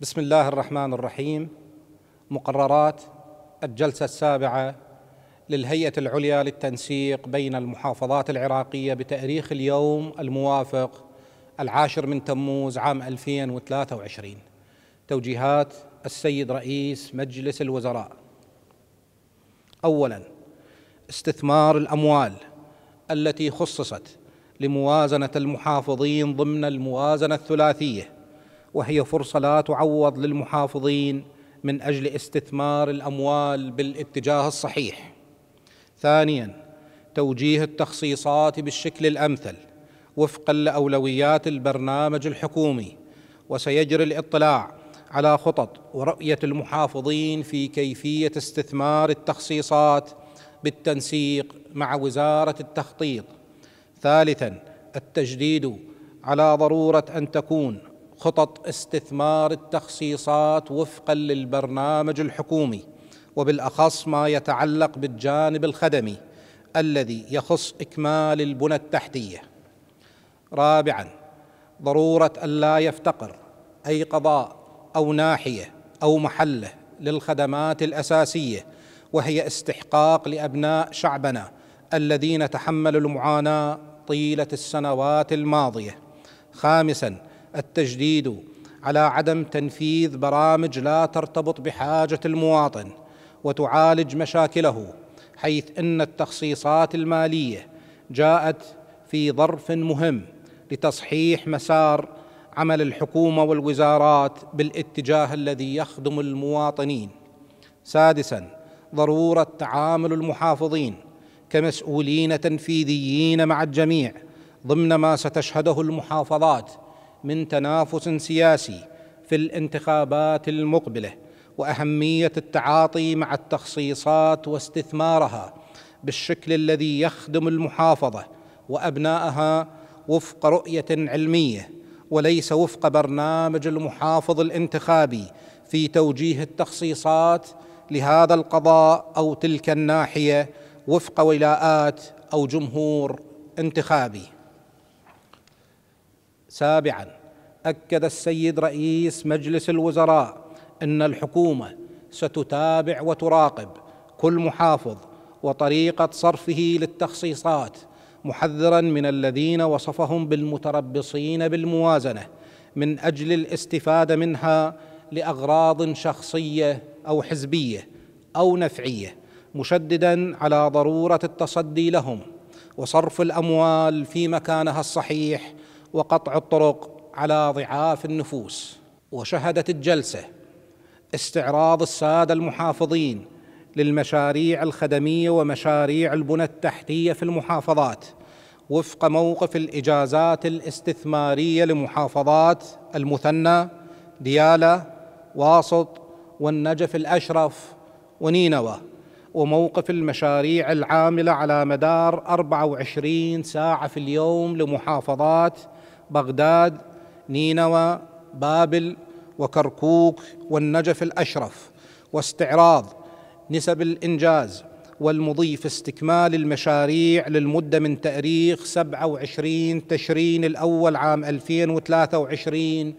بسم الله الرحمن الرحيم مقررات الجلسة السابعة للهيئة العليا للتنسيق بين المحافظات العراقية بتاريخ اليوم الموافق العاشر من تموز عام 2023 توجيهات السيد رئيس مجلس الوزراء أولا استثمار الأموال التي خصصت لموازنة المحافظين ضمن الموازنة الثلاثية وهي فرصه لا تعوض للمحافظين من اجل استثمار الاموال بالاتجاه الصحيح ثانيا توجيه التخصيصات بالشكل الامثل وفقا لاولويات البرنامج الحكومي وسيجري الاطلاع على خطط ورؤيه المحافظين في كيفيه استثمار التخصيصات بالتنسيق مع وزاره التخطيط ثالثا التجديد على ضروره ان تكون خطط استثمار التخصيصات وفقا للبرنامج الحكومي وبالاخص ما يتعلق بالجانب الخدمي الذي يخص اكمال البنى التحتيه رابعا ضروره الا يفتقر اي قضاء او ناحيه او محله للخدمات الاساسيه وهي استحقاق لابناء شعبنا الذين تحملوا المعاناه طيله السنوات الماضيه خامسا التجديد على عدم تنفيذ برامج لا ترتبط بحاجه المواطن وتعالج مشاكله حيث ان التخصيصات الماليه جاءت في ظرف مهم لتصحيح مسار عمل الحكومه والوزارات بالاتجاه الذي يخدم المواطنين سادسا ضروره تعامل المحافظين كمسؤولين تنفيذيين مع الجميع ضمن ما ستشهده المحافظات من تنافس سياسي في الانتخابات المقبله واهميه التعاطي مع التخصيصات واستثمارها بالشكل الذي يخدم المحافظه وابنائها وفق رؤيه علميه وليس وفق برنامج المحافظ الانتخابي في توجيه التخصيصات لهذا القضاء او تلك الناحيه وفق ولاءات او جمهور انتخابي سابعا اكد السيد رئيس مجلس الوزراء ان الحكومه ستتابع وتراقب كل محافظ وطريقه صرفه للتخصيصات محذرا من الذين وصفهم بالمتربصين بالموازنه من اجل الاستفاده منها لاغراض شخصيه او حزبيه او نفعيه مشددا على ضروره التصدي لهم وصرف الاموال في مكانها الصحيح وقطع الطرق على ضعاف النفوس وشهدت الجلسه استعراض الساده المحافظين للمشاريع الخدميه ومشاريع البنى التحتيه في المحافظات وفق موقف الاجازات الاستثماريه لمحافظات المثنى دياله واسط والنجف الاشرف ونينوى وموقف المشاريع العامله على مدار 24 ساعه في اليوم لمحافظات بغداد نينوى بابل وكركوك والنجف الاشرف واستعراض نسب الانجاز والمضي في استكمال المشاريع للمدة من تاريخ 27 تشرين الأول عام 2023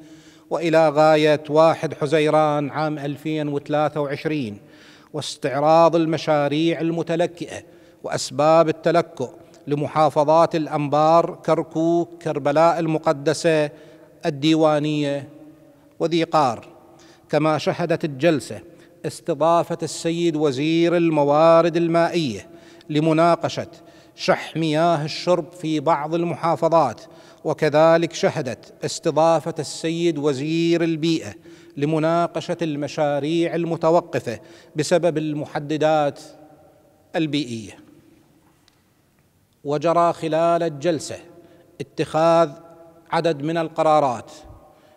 وإلى غاية 1 حزيران عام 2023 واستعراض المشاريع المتلكئة وأسباب التلكؤ لمحافظات الأنبار كركوك كربلاء المقدسة الديوانيه وذي قار كما شهدت الجلسه استضافه السيد وزير الموارد المائيه لمناقشه شح مياه الشرب في بعض المحافظات وكذلك شهدت استضافه السيد وزير البيئه لمناقشه المشاريع المتوقفه بسبب المحددات البيئيه وجرى خلال الجلسه اتخاذ عدد من القرارات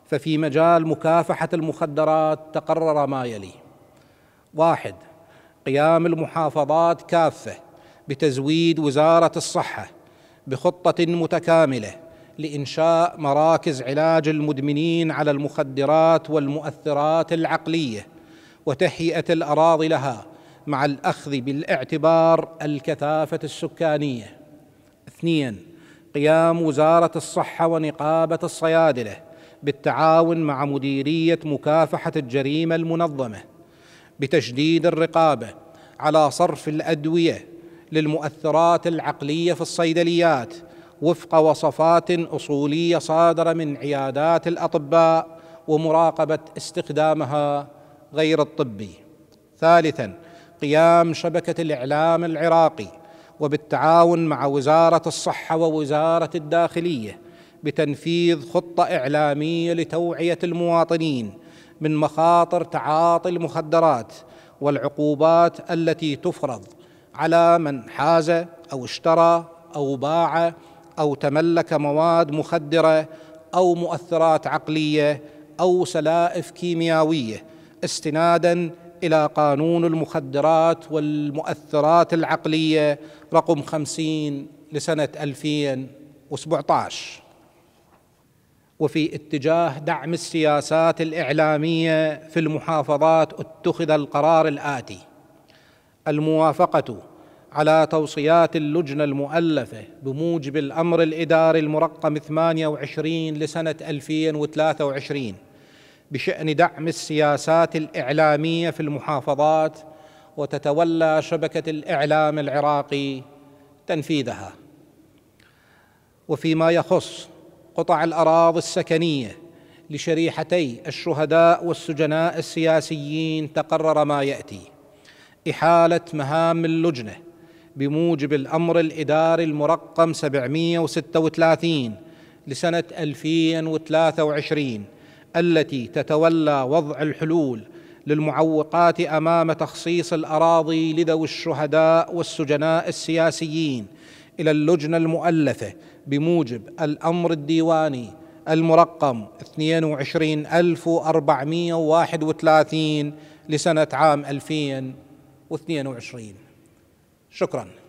ففي مجال مكافحه المخدرات تقرر ما يلي واحد قيام المحافظات كافه بتزويد وزاره الصحه بخطه متكامله لانشاء مراكز علاج المدمنين على المخدرات والمؤثرات العقليه وتهيئه الاراضي لها مع الاخذ بالاعتبار الكثافه السكانيه اثنين قيام وزاره الصحه ونقابه الصيادله بالتعاون مع مديريه مكافحه الجريمه المنظمه بتشديد الرقابه على صرف الادويه للمؤثرات العقليه في الصيدليات وفق وصفات اصوليه صادره من عيادات الاطباء ومراقبه استخدامها غير الطبي ثالثا قيام شبكه الاعلام العراقي وبالتعاون مع وزاره الصحه ووزاره الداخليه بتنفيذ خطه اعلاميه لتوعيه المواطنين من مخاطر تعاطي المخدرات والعقوبات التي تفرض على من حاز او اشترى او باع او تملك مواد مخدره او مؤثرات عقليه او سلائف كيميائيه استنادا إلى قانون المخدرات والمؤثرات العقلية رقم خمسين لسنة 2017 وفي اتجاه دعم السياسات الإعلامية في المحافظات اتخذ القرار الآتي الموافقة على توصيات اللجنة المؤلفة بموجب الأمر الإداري المرقم 28 لسنة 2023 بشان دعم السياسات الاعلاميه في المحافظات وتتولى شبكه الاعلام العراقي تنفيذها وفيما يخص قطع الاراضي السكنيه لشريحتي الشهداء والسجناء السياسيين تقرر ما ياتي احاله مهام اللجنه بموجب الامر الاداري المرقم 736 لسنه 2023 التي تتولى وضع الحلول للمعوقات امام تخصيص الاراضي لذوي الشهداء والسجناء السياسيين الى اللجنه المؤلفه بموجب الامر الديواني المرقم 22431 لسنه عام 2022 شكرا